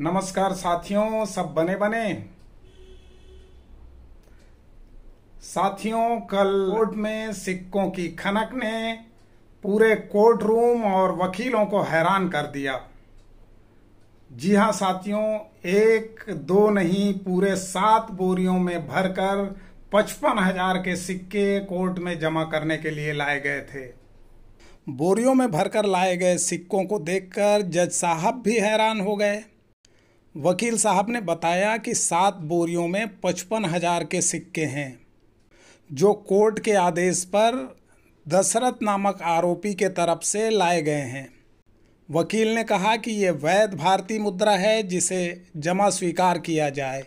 नमस्कार साथियों सब बने बने साथियों कल कोर्ट में सिक्कों की खनक ने पूरे कोर्ट रूम और वकीलों को हैरान कर दिया जी हाँ साथियों एक दो नहीं पूरे सात बोरियों में भरकर पचपन हजार के सिक्के कोर्ट में जमा करने के लिए लाए गए थे बोरियों में भरकर लाए गए सिक्कों को देखकर जज साहब भी हैरान हो गए वकील साहब ने बताया कि सात बोरियों में पचपन हज़ार के सिक्के हैं जो कोर्ट के आदेश पर दशरथ नामक आरोपी के तरफ से लाए गए हैं वकील ने कहा कि ये वैध भारतीय मुद्रा है जिसे जमा स्वीकार किया जाए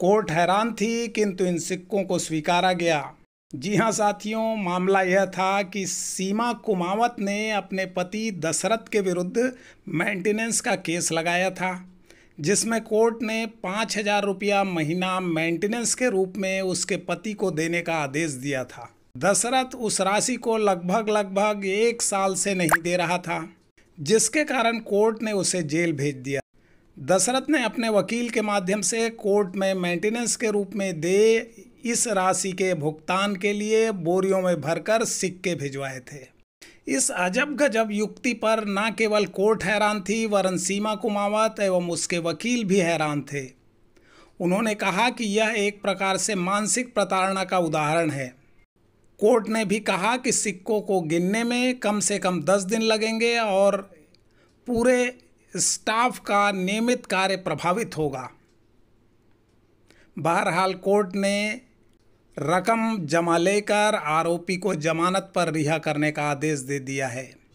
कोर्ट हैरान थी किंतु इन सिक्कों को स्वीकारा गया जी हाँ साथियों मामला यह था कि सीमा कुमावत ने अपने पति दशरथ के विरुद्ध मेंटेनेंस का केस लगाया था जिसमें कोर्ट ने पाँच हज़ार रुपया महीना मेंटेनेंस के रूप में उसके पति को देने का आदेश दिया था दशरथ उस राशि को लगभग लगभग एक साल से नहीं दे रहा था जिसके कारण कोर्ट ने उसे जेल भेज दिया दशरथ ने अपने वकील के माध्यम से कोर्ट में मेंटेनेंस के रूप में दे इस राशि के भुगतान के लिए बोरियों में भरकर सिक्के भिजवाए थे इस अजब गजब युक्ति पर न केवल कोर्ट हैरान थी वरन सीमा कुमावत एवं उसके वकील भी हैरान थे उन्होंने कहा कि यह एक प्रकार से मानसिक प्रताड़ना का उदाहरण है कोर्ट ने भी कहा कि सिक्कों को गिनने में कम से कम दस दिन लगेंगे और पूरे स्टाफ का नियमित कार्य प्रभावित होगा बहरहाल कोर्ट ने रकम जमा लेकर आरोपी को जमानत पर रिहा करने का आदेश दे दिया है